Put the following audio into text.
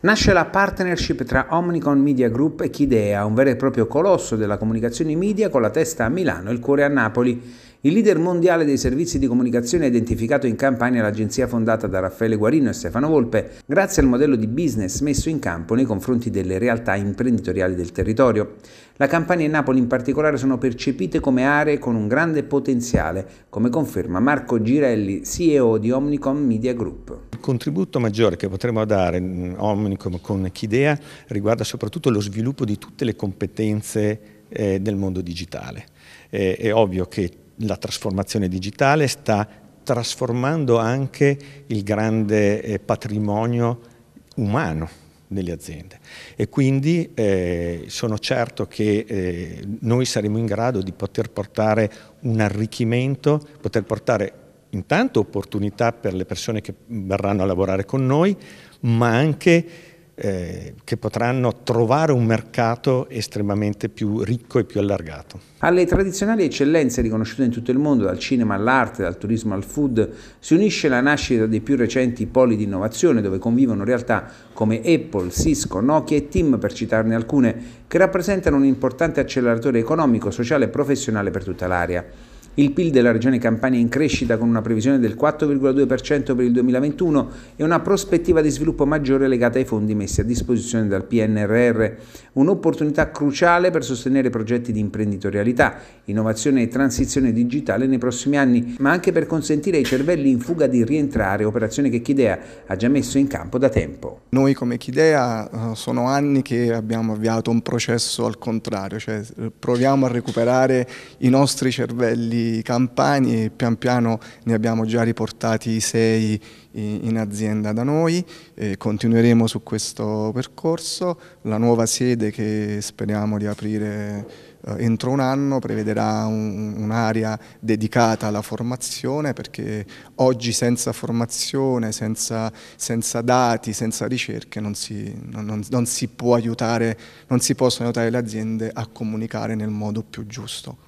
Nasce la partnership tra Omnicon Media Group e Chidea, un vero e proprio colosso della comunicazione media con la testa a Milano e il cuore a Napoli. Il leader mondiale dei servizi di comunicazione ha identificato in campagna l'agenzia fondata da Raffaele Guarino e Stefano Volpe grazie al modello di business messo in campo nei confronti delle realtà imprenditoriali del territorio. La campagna e Napoli in particolare sono percepite come aree con un grande potenziale, come conferma Marco Girelli, CEO di Omnicom Media Group. Il contributo maggiore che potremmo dare in mm, Omnicom con Chidea riguarda soprattutto lo sviluppo di tutte le competenze eh, del mondo digitale. Eh, è ovvio che la trasformazione digitale sta trasformando anche il grande eh, patrimonio umano delle aziende e quindi eh, sono certo che eh, noi saremo in grado di poter portare un arricchimento, poter portare intanto opportunità per le persone che verranno a lavorare con noi, ma anche eh, che potranno trovare un mercato estremamente più ricco e più allargato. Alle tradizionali eccellenze riconosciute in tutto il mondo, dal cinema all'arte, dal turismo al food, si unisce la nascita dei più recenti poli di innovazione dove convivono realtà come Apple, Cisco, Nokia e Tim, per citarne alcune, che rappresentano un importante acceleratore economico, sociale e professionale per tutta l'area. Il PIL della regione Campania è in crescita con una previsione del 4,2% per il 2021 e una prospettiva di sviluppo maggiore legata ai fondi messi a disposizione dal PNRR, un'opportunità cruciale per sostenere progetti di imprenditorialità, innovazione e transizione digitale nei prossimi anni, ma anche per consentire ai cervelli in fuga di rientrare, operazione che Chidea ha già messo in campo da tempo. Noi come Chidea eh, sono anni che abbiamo avviato un processo al contrario, cioè eh, proviamo a recuperare i nostri cervelli campani e pian piano ne abbiamo già riportati sei in azienda da noi, e continueremo su questo percorso, la nuova sede che speriamo di aprire eh, entro un anno prevederà un'area un dedicata alla formazione perché oggi senza formazione, senza, senza dati, senza ricerche non si, non, non si, può aiutare, non si possono aiutare le aziende a comunicare nel modo più giusto.